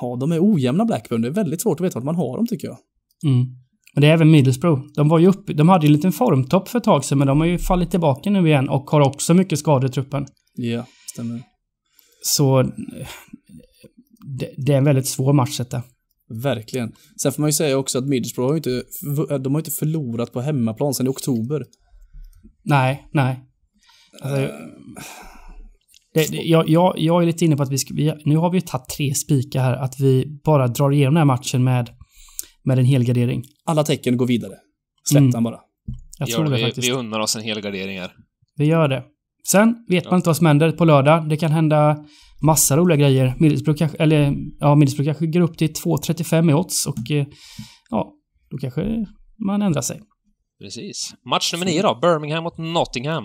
Ja, de är ojämna Blackburn. Det är väldigt svårt att veta vart man har dem tycker jag. Mm. Men det är även Middlesbrough. De var ju uppe, de hade ju en liten formtopp för ett tag sedan, men de har ju fallit tillbaka nu igen och har också mycket skador i truppen. Ja, stämmer. Så eh, det, det, är en väldigt svår match detta. Verkligen. Sen får man ju säga också att Middlesbrough har ju inte, de har inte förlorat på hemmaplan sedan i oktober. Nej, nej. Alltså, uh, det, det, jag, jag, jag är lite inne på att vi, ska, vi nu har vi ju tagit tre spikar här, att vi bara drar igenom den här matchen med, med en helgardering. Alla tecken går vidare. Släpp mm. den bara. Jag tror det, vi, faktiskt. Vi unnar oss en helgardering här. Vi gör det. Sen vet ja. man inte vad som händer på lördag. Det kan hända massa roliga grejer. Middlesbrough kanske, eller ja, Middlesbrough kanske går upp till 2.35 i odds och eh, ja, då kanske man ändrar sig. Precis. Match nummer nio då, Birmingham mot Nottingham.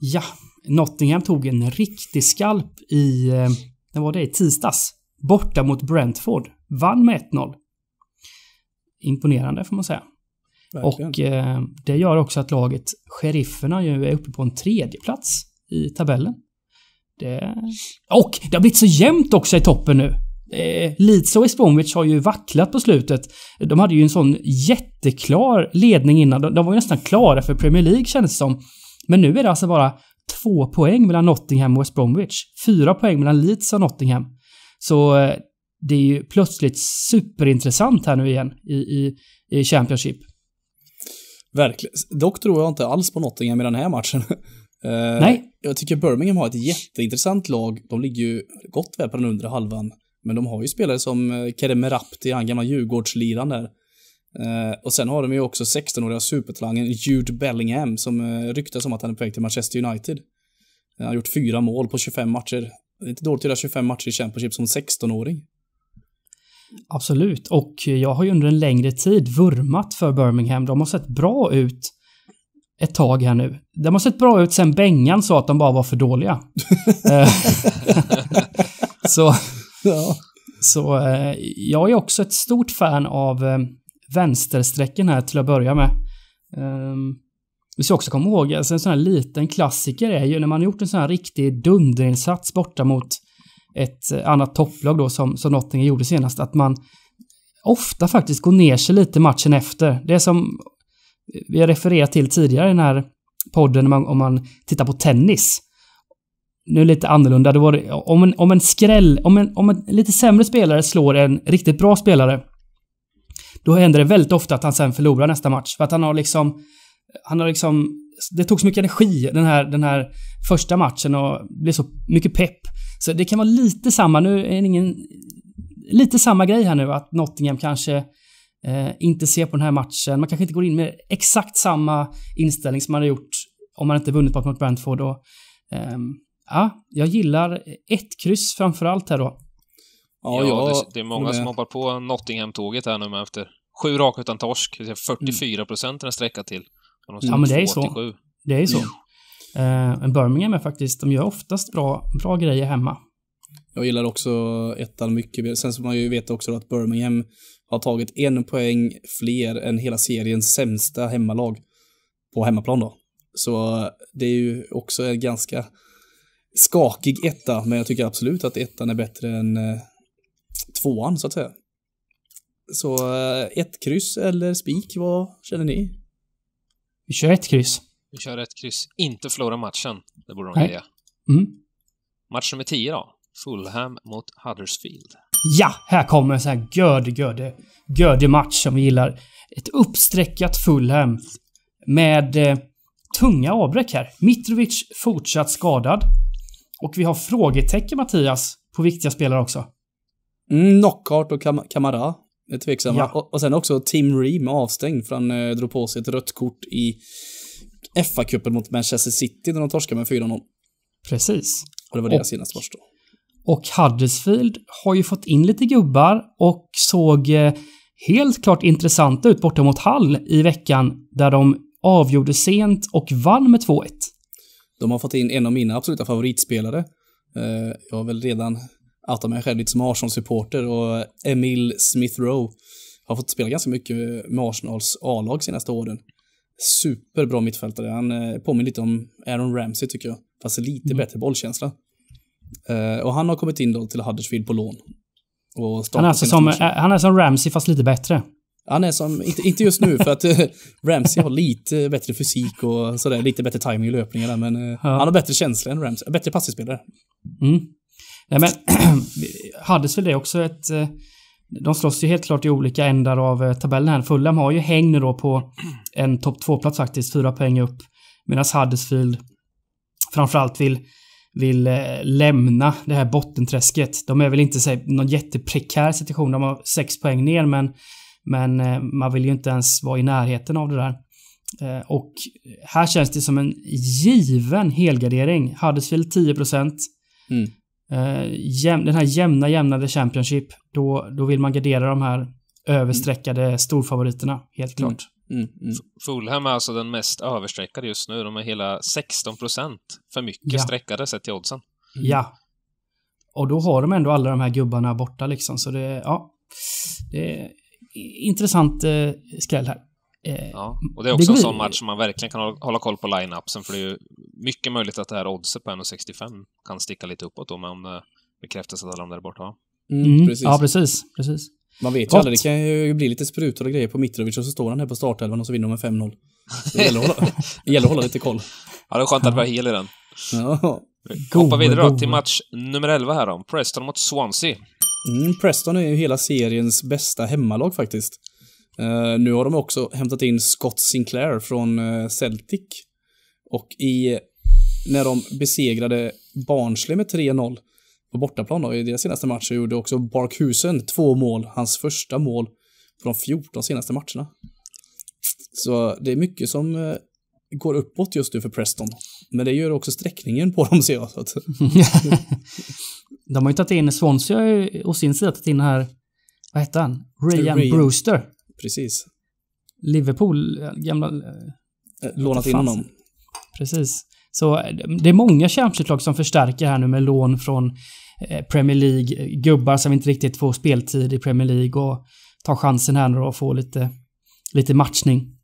Ja, Nottingham tog en riktig skalp i, eh, när var det? I tisdags. Borta mot Brentford. Vann med 1-0. Imponerande får man säga. Verkligen. Och eh, det gör också att laget Sherifferna ju är uppe på en tredje plats i tabellen. Det... Och det har blivit så jämnt också i toppen nu. Eh, Leeds och Bromwich har ju vacklat på slutet. De hade ju en sån jätteklar ledning innan. De, de var ju nästan klara för Premier League kändes det som. Men nu är det alltså bara två poäng mellan Nottingham och West Bromwich. Fyra poäng mellan Leeds och Nottingham. Så eh, det är ju plötsligt superintressant här nu igen i, i, i Championship. Verkligen. Dock tror jag inte alls på Nottingham i den här matchen. Eh, Nej. Jag tycker Birmingham har ett jätteintressant lag. De ligger ju gott väl på den undre halvan. Men de har ju spelare som eh, Kerem Rapti, han gamla Djurgårdsliran där Uh, och sen har de ju också 16-åriga supertalangen Jude Bellingham som uh, ryktas om att han är på väg till Manchester United. Han har gjort fyra mål på 25 matcher. Det är inte dåligt att göra 25 matcher i Championship som 16-åring. Absolut, och jag har ju under en längre tid vurmat för Birmingham. De har sett bra ut ett tag här nu. De har sett bra ut sen Bengan sa att de bara var för dåliga. Eh, så ja. så jag är också ett stort fan av vänstersträcken här till att börja med. Ehm, vi ska också komma ihåg, alltså en sån här liten klassiker är ju när man har gjort en sån här riktig dunderinsats borta mot ett eh, annat topplag då som, som Nottingham gjorde senast, att man ofta faktiskt går ner sig lite matchen efter. Det som vi har refererat till tidigare i den här podden man, om man tittar på tennis. Nu lite annorlunda, då var det, om en, om en skräll, om en, om en lite sämre spelare slår en riktigt bra spelare då händer det väldigt ofta att han sen förlorar nästa match. För att han har liksom, han har liksom, det tog så mycket energi den här, den här första matchen och blev så mycket pepp. Så det kan vara lite samma, nu är det ingen, lite samma grej här nu att Nottingham kanske eh, inte ser på den här matchen. Man kanske inte går in med exakt samma inställning som man har gjort om man inte vunnit bort mot Brentford. Och, eh, ja, jag gillar ett kryss framförallt här då. Ja, ja det, det, är många som hoppar på Nottingham-tåget här nu med efter sju raka utan torsk. 44 procent är en sträcka till. De ja, men det är så. Det är så. Mm. Eh, men uh, Birmingham är faktiskt, de gör oftast bra, bra grejer hemma. Jag gillar också ettan mycket. Sen så man ju vet också att Birmingham har tagit en poäng fler än hela seriens sämsta hemmalag på hemmaplan då. Så det är ju också en ganska skakig etta, men jag tycker absolut att ettan är bättre än eh, tvåan, så att säga. Så eh, ett kryss eller spik, vad känner ni? Vi kör ett kryss. Vi kör ett kryss. Inte förlora matchen. Det borde de Nej. vilja. Mm. Match nummer 10 då. Fulham mot Huddersfield. Ja, här kommer en sån här göd, göd, gödig match som vi gillar. Ett uppsträckat Fulham med eh, tunga avbräck här. Mitrovic fortsatt skadad. Och vi har frågetecken Mattias på viktiga spelare också. Mm, Knockhart och Kam Kamara är tveksamma. Ja. Och, och, sen också Tim Ream avstängd för han eh, drog på sig ett rött kort i FA-cupen mot Manchester City när de torskade med 4-0. Precis. Och det var deras senaste match då. Och Huddersfield har ju fått in lite gubbar och såg eh, helt klart intressanta ut borta mot Hall i veckan där de avgjorde sent och vann med 2-1. De har fått in en av mina absoluta favoritspelare. Eh, jag har väl redan outa mig själv lite som Arsenal-supporter och Emil Smith Rowe har fått spela ganska mycket med Arsenals A-lag senaste åren. Superbra mittfältare. Han eh, påminner lite om Aaron Ramsey tycker jag, fast lite mm. bättre bollkänsla. Eh, och han har kommit in då till Huddersfield på lån. han, är alltså som, eh, han är som Ramsey fast lite bättre. Han är som, inte, inte just nu för att Ramsey har lite bättre fysik och sådär, lite bättre timing i löpningarna men ja. han har bättre känsla än Ramsey, bättre passningsspelare. Mm. Nej men, Huddersfield är också ett... Eh, de slåss ju helt klart i olika ändar av eh, tabellen här. Fulham har ju häng nu då på en topp 2-plats faktiskt, fyra poäng upp. Medan Huddersfield framförallt vill, vill eh, lämna det här bottenträsket. De är väl inte i någon jätteprekär situation. De har sex poäng ner men, men man vill ju inte ens vara i närheten av det där. Och här känns det som en given helgardering. Huddersfield 10 procent. Mm. Eh, den här jämna, jämnade Championship, då, då vill man gardera de här överstreckade mm. storfavoriterna, helt klart. Mm. Mm. mm. Fulham är alltså den mest överstreckade just nu. De är hela 16 procent för mycket ja. streckade sett till oddsen. Mm. Ja. Och då har de ändå alla de här gubbarna borta liksom, så det, ja. Det är intressant eh, skräll här. Eh, ja, och det är också det en sån match som man verkligen kan hålla koll på line-upsen, för det är ju mycket möjligt att det här oddset på 1,65 kan sticka lite uppåt då, men om det bekräftas att alla de där borta. Mm, mm precis. Ja, precis. precis. Man vet Gott. ju aldrig, det kan ju bli lite sprutor och grejer på Mitrovic och så står han här på startelvan och så vinner de med 5-0. Det gäller att hålla, gäller att hålla lite koll. Ja, det är skönt att vara hel i den. Ja. Hoppar vidare då till match nummer 11 här då. Preston mot Swansea. Mm, Preston är ju hela seriens bästa hemmalag faktiskt. Uh, nu har de också hämtat in Scott Sinclair från uh, Celtic. Och i, när de besegrade Barnsley med 3-0 på bortaplan då, i deras senaste match så gjorde också Barkhusen två mål, hans första mål på de 14 senaste matcherna. Så det är mycket som uh, går uppåt just nu för Preston. Men det gör också sträckningen på dem ser jag. Så att. de har ju tagit in, Swansea har å sin sida tagit in här, vad heter han? Ryan, Ryan. Brewster. Precis. Liverpool, eh, gamla... Eh, eh, lånat in honom. Precis. Så det är många Championship-lag som förstärker här nu med lån från Premier League, gubbar som inte riktigt får speltid i Premier League och tar chansen här nu och får lite, lite matchning.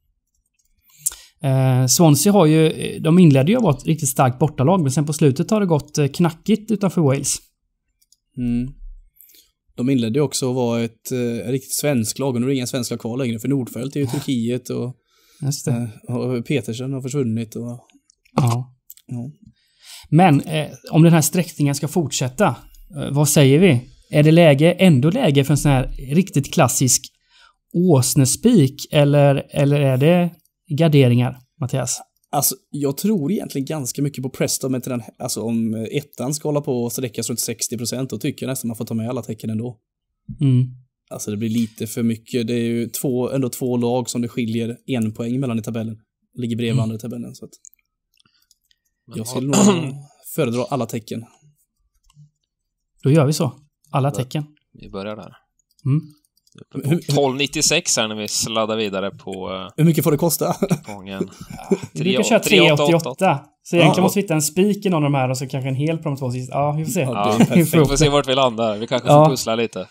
Eh, Swansea har ju, de inledde ju att vara ett riktigt starkt bortalag men sen på slutet har det gått knackigt utanför Wales. Mm. De inledde ju också att vara ett eh, riktigt svenskt lag och nu är det inga svenska kvar längre för Nordfeldt är ju Turkiet och, eh, och Petersen har försvunnit och... Ja. ja. Men eh, om den här sträckningen ska fortsätta, eh, vad säger vi? Är det läge, ändå läge för en sån här riktigt klassisk åsnespik eller, eller är det garderingar, Mattias? Alltså, jag tror egentligen ganska mycket på Preston, men till den, alltså om ettan ska hålla på och sträckas runt 60 procent, då tycker jag nästan man får ta med alla tecken ändå. Mm. Alltså det blir lite för mycket. Det är ju två, ändå två lag som det skiljer en poäng mellan i tabellen. Ligger bredvid mm. andra i tabellen, så att... Men, jag skulle nog föredra alla tecken. Då gör vi så. Alla tecken. Vi börjar där. Mm. 12,96 typ här när vi sladdar vidare på... Eh, hur mycket får det kosta? Gången. Ja, vi brukar köra 3,88. Så egentligen ja. måste vi hitta en spik i någon av de här och så kanske en hel på de två sista. Ja, vi får se. Ja, vi får se vart vi landar. Vi kanske får pussla lite.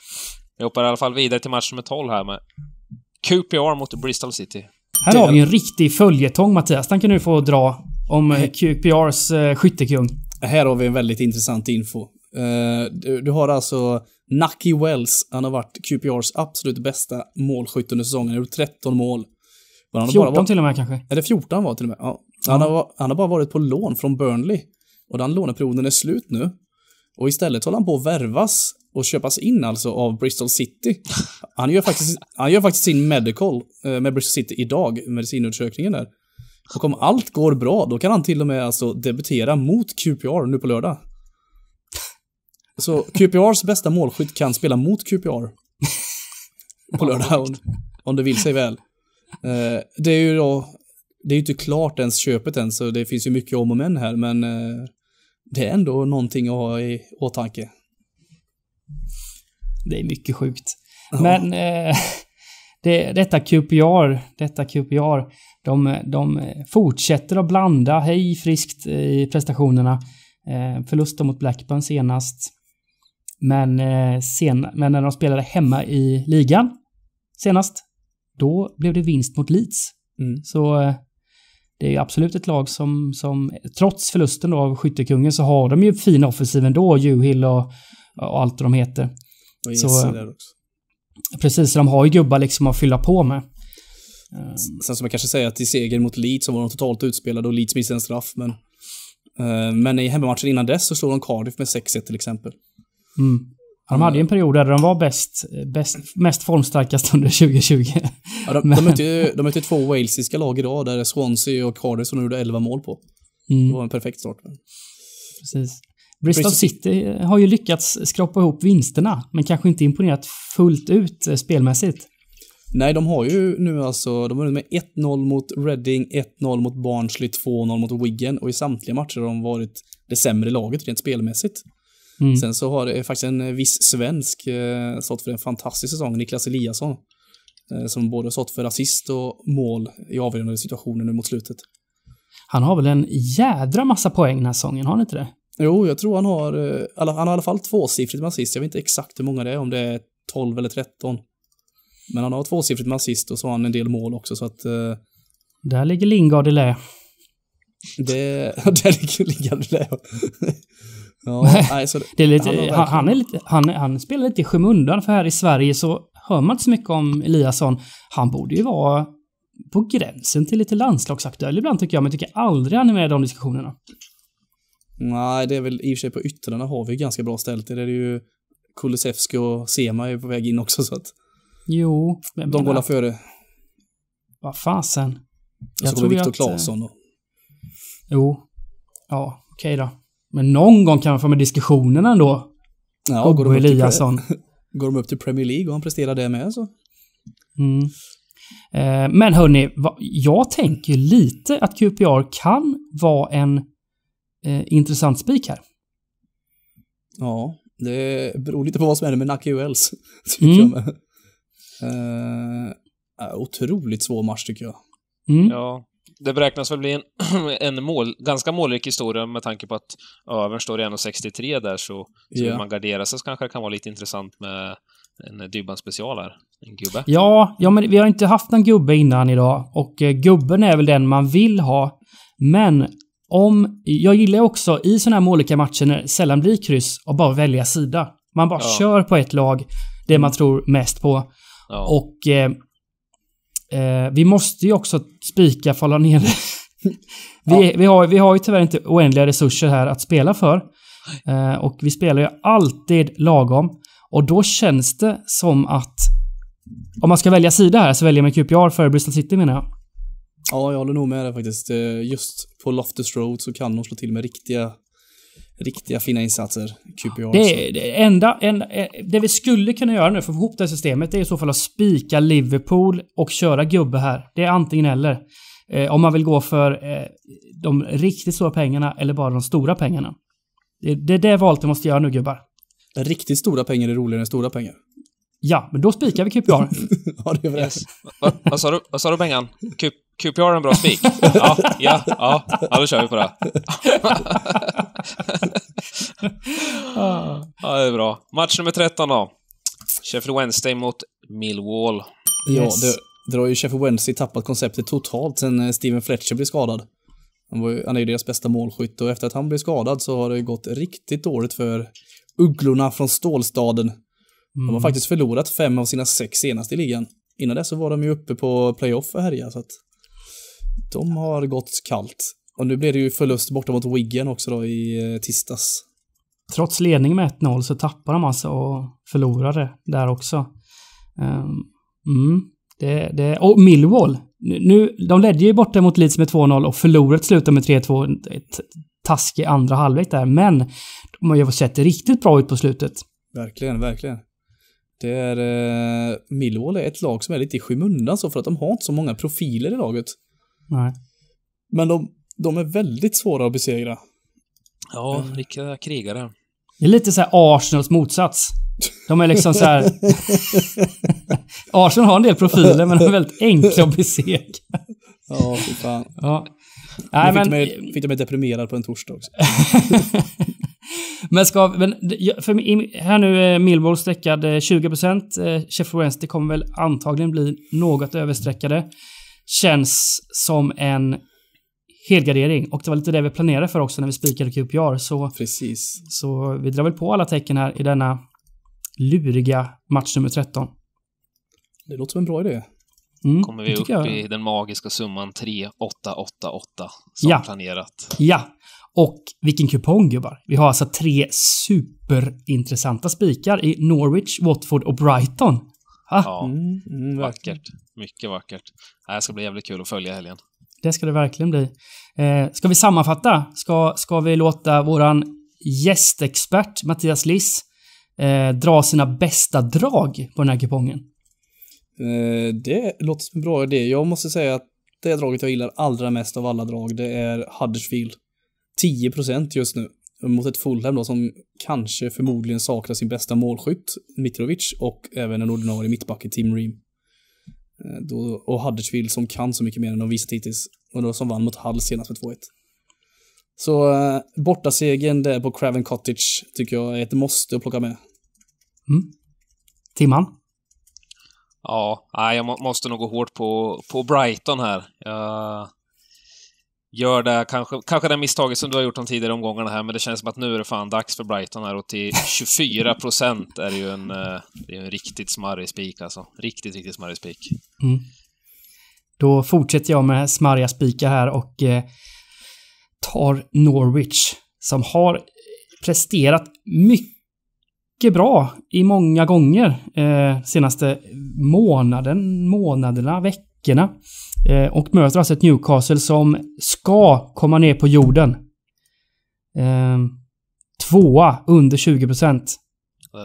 Vi hoppar i alla fall vidare till match nummer 12 här med QPR mot Bristol City. Här har vi en riktig följetong Mattias. Den kan du få dra om QPRs eh, eh, skyttekung. Här har vi en väldigt intressant info. Du har alltså Nucky Wells, han har varit QPRs absolut bästa målskytt under säsongen. Han har gjort 13 mål. 14 varit, till och med kanske? Eller 14 var till och med. Ja. Han, mm. har, han har bara varit på lån från Burnley. Och den låneperioden är slut nu. Och istället håller han på att värvas och köpas in alltså av Bristol City. Han gör faktiskt, han gör faktiskt sin medical eh, med Bristol City idag, medicinundersökningen där. Och om allt går bra, då kan han till och med alltså debutera mot QPR nu på lördag. Så QPRs bästa målskytt kan spela mot QPR. på lördag, om, om det vill sig väl. Eh, det är ju då, det är ju inte klart ens köpet än, så det finns ju mycket om och men här, men eh, det är ändå någonting att ha i åtanke. Det är mycket sjukt. Ja. Men eh, det, detta QPR, detta QPR, de, de fortsätter att blanda hej friskt i prestationerna. Eh, förluster mot Blackburn senast. Men, eh, sen, men när de spelade hemma i ligan senast, då blev det vinst mot Leeds. Mm. Så eh, det är ju absolut ett lag som, som trots förlusten av skyttekungen så har de ju fin offensiv ändå, Juhill och, och allt de heter. Och så, eh, också. Precis, så de har ju gubbar liksom att fylla på med. Sen som jag kanske säga att i seger mot Leeds så var de totalt utspelade och Leeds missade en straff, men... Men i hemmamatchen innan dess så slår de Cardiff med 6-1 till exempel. Mm. Ja, de hade ju en period där de var bäst, bäst, mest formstarkast under 2020. Ja, de, mötte, två walesiska lag idag, där Swansea och Cardiff som gjorde 11 mål på. Mm. Det var en perfekt start. Precis. Bristol, Bristol City har ju lyckats skrapa ihop vinsterna, men kanske inte imponerat fullt ut eh, spelmässigt. Nej, de har ju nu alltså, de har med 1-0 mot Reading, 1-0 mot Barnsley, 2-0 mot Wigan och i samtliga matcher har de varit det sämre laget rent spelmässigt. Mm. Sen så har det faktiskt en eh, viss svensk eh, stått för en fantastisk säsong, Niklas Eliasson. Eh, som både stått för assist och mål i avgörande situationer nu mot slutet. Han har väl en jädra massa poäng den här säsongen, har han inte det? Jo, jag tror han har, eh, alla, han har i alla fall tvåsiffrigt med assist. Jag vet inte exakt hur många det är, om det är 12 eller 13. Men han har tvåsiffrigt med assist och så har han en del mål också, så att... Eh, där ligger Lingard i lä. Det, där ligger Lingard i lä han, spelar lite i skymundan, för här i Sverige så hör man inte så mycket om Eliasson. Han borde ju vara på gränsen till lite landslagsaktuell ibland tycker jag, men tycker aldrig han är med i de diskussionerna. Nej, det är väl i och för sig på yttrarna har vi ganska bra ställt. Det är det ju Kulusevski och Sema är på väg in också så att... Jo. Men de går före. Vad fasen. Jag och så kommer Viktor Claesson och... Jo. Ja, okej okay då. Men någon gång kan man få med diskussionen ändå. Ja, går de Eliasson. Till, går de upp till Premier League och han presterar det med så. Mm. Eh, men hörni, va, jag tänker lite att QPR kan vara en eh, intressant spik här. Ja, det beror lite på vad som händer med Nacka ULs. Mm. Eh, otroligt svår match tycker jag. Mm. Ja, det beräknas väl bli en, en mål, ganska målrik historia med tanke på att övern står i 1,63 där, så, så yeah. man garderar sig så kanske det kan vara lite intressant med en Dybban special här. En gubbe. Ja, ja, men vi har inte haft någon gubbe innan idag och eh, gubben är väl den man vill ha. Men om... Jag gillar också i sådana här målrika matcher när det sällan blir kryss och bara välja sida. Man bara ja. kör på ett lag, det man tror mest på. Ja. Och eh, eh, vi måste ju också spika falla ner. vi, ja. vi, har, vi har ju tyvärr inte oändliga resurser här att spela för. Eh, och vi spelar ju alltid lagom. Och då känns det som att om man ska välja sida här så väljer man QPR före Bristol City menar jag. Ja, jag håller nog med där faktiskt. Eh, just på Loftus Road så kan de slå till med riktiga riktiga fina insatser. QPR. Det, det, enda, en, eh, det vi skulle kunna göra nu för att få ihop det här systemet är i så fall att spika Liverpool och köra gubbe här. Det är antingen eller. Eh, om man vill gå för eh, de riktigt stora pengarna eller bara de stora pengarna. Det, det är det valet vi måste göra nu gubbar. Riktigt stora pengar är roligare än stora pengar. Ja, men då spikar vi QPR. ja, det är yes. Vad va sa du, va sa du Bengan? QPR är en bra spik? ja, ja, ja, ja, då kör vi på det. ja, det är bra. Match nummer 13 då. Sheffield Wednesday mot Millwall. Yes. Ja, det, det har ju Sheffield Wednesday tappat konceptet totalt sen eh, Steven Fletcher blev skadad. Han, var han är ju deras bästa målskytt och efter att han blev skadad så har det gått riktigt dåligt för Ugglorna från Stålstaden. Mm. De har mm. faktiskt förlorat fem av sina sex senaste i ligan. Innan det så var de ju uppe på playoff och härja, så att de har gått kallt. Och nu blev det ju förlust borta mot Wiggen också då i eh, tisdags. Trots ledning med 1-0 så tappar de alltså och förlorade där också. Ehm, mm. Det, det, och Millwall. Nu, de ledde ju borta mot Leeds med 2-0 och förlorade slutet med 3-2. Taskig andra halvlek där, men de har ju sett riktigt bra ut på slutet. Verkligen, verkligen. Det är... Eh, Millwall är ett lag som är lite i skymundan så för att de har inte så många profiler i laget. Nej. Men de de är väldigt svåra att besegra. Ja, riktiga eh. krigare. Det är lite så här Arsenals motsats. De är liksom så här... Arsenal har en del profiler, men de är väldigt enkla att besegra. Ja, fy fan. Ja. Nej, fick, men... mig, fick de mig deprimerad på en torsdag också. men ska... Men, för, här nu eh, Millwall sträckad 20%. Eh, Sheffield Wednesday kommer väl antagligen bli något översträckade. Känns som en helgardering. Och det var lite det vi planerade för också när vi spikade QPR. Så, Precis. så vi drar väl på alla tecken här i denna luriga match nummer 13. Det låter som en bra idé. Mm, kommer vi upp jag. i den magiska summan 3888 som ja. planerat. Ja, och vilken kupong gubbar. Vi har alltså tre superintressanta spikar i Norwich, Watford och Brighton. Ha? Ja, mm, mm, vackert. Mycket vackert. Det här ska bli jävligt kul att följa helgen. Det ska det verkligen bli. Eh, ska vi sammanfatta? Ska, ska vi låta våran gästexpert Mattias Liss eh, dra sina bästa drag på den här kupongen? Eh, det låter som en bra idé. Jag måste säga att det draget jag gillar allra mest av alla drag, det är Huddersfield. 10% just nu. Mot ett Fulham då som kanske förmodligen saknar sin bästa målskytt, Mitrovic, och även en ordinarie mittback i Tim Ream. Eh, då, och Huddersfield som kan så mycket mer än de visat hittills. Och då som vann mot Hull senast med 2-1. Så eh, bortasegern där på Craven Cottage tycker jag är ett måste att plocka med. Mm. Timman? Ja, jag måste nog gå hårt på, på Brighton här. Jag gör det kanske, kanske det misstaget som du har gjort de tidigare omgångarna här, men det känns som att nu är det fan dags för Brighton här och till 24 procent är det ju en, eh, det är en riktigt smarrig spik alltså. Riktigt, riktigt smarrig spik. Mm. Då fortsätter jag med smarriga spikar här och eh, tar Norwich som har presterat mycket bra i många gånger eh, senaste månaden, månaderna, veckorna. Eh, och möter alltså ett Newcastle som ska komma ner på jorden. Ehm, tvåa under 20 Den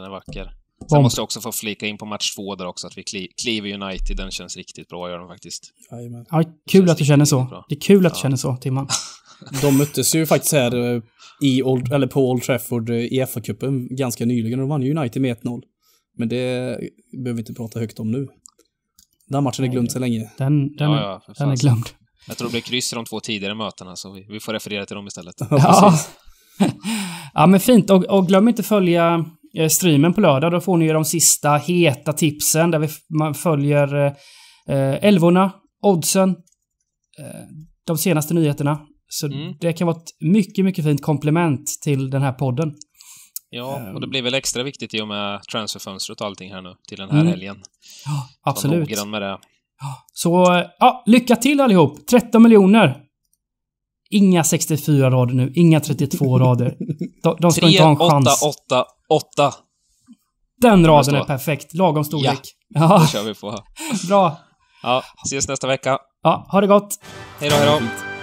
är vacker. Sen måste jag också få flika in på match två där också, att vi kli kliver United. Den känns riktigt bra, gör den faktiskt. Ja, kul att du känner så. Det är kul att du känner så, Timman. De möttes ju faktiskt här eh, i Old, eller på Old Trafford eh, i FA-cupen ganska nyligen och de vann ju United med 1-0. Men det behöver vi inte prata högt om nu. Den matchen är glömd så länge. Den, den, ja, ja, den är glömd. Jag tror det blev kryss i de två tidigare mötena, så vi, får referera till dem istället. ja. ja, men fint. Och, och, glöm inte följa eh, streamen på lördag. Då får ni ju de sista heta tipsen där vi, man följer eh, älvorna, eh, oddsen, eh, de senaste nyheterna. Så mm. det kan vara ett mycket, mycket fint komplement till den här podden. Ja, och det ehm. blir väl extra viktigt i och med transferfönstret och allting här nu till den här mm. helgen. Ja, absolut. Var med det. Så, ja, lycka till allihop! 13 miljoner! Inga 64 rader nu, inga 32 rader. De, de ska 3, inte ha en 8, chans. 8, 8, 8. Den raden är perfekt, lagom storlek. Ja, det kör vi på. Bra. Ja, ses nästa vecka. Ja, ha det gott! Hej då, hej då!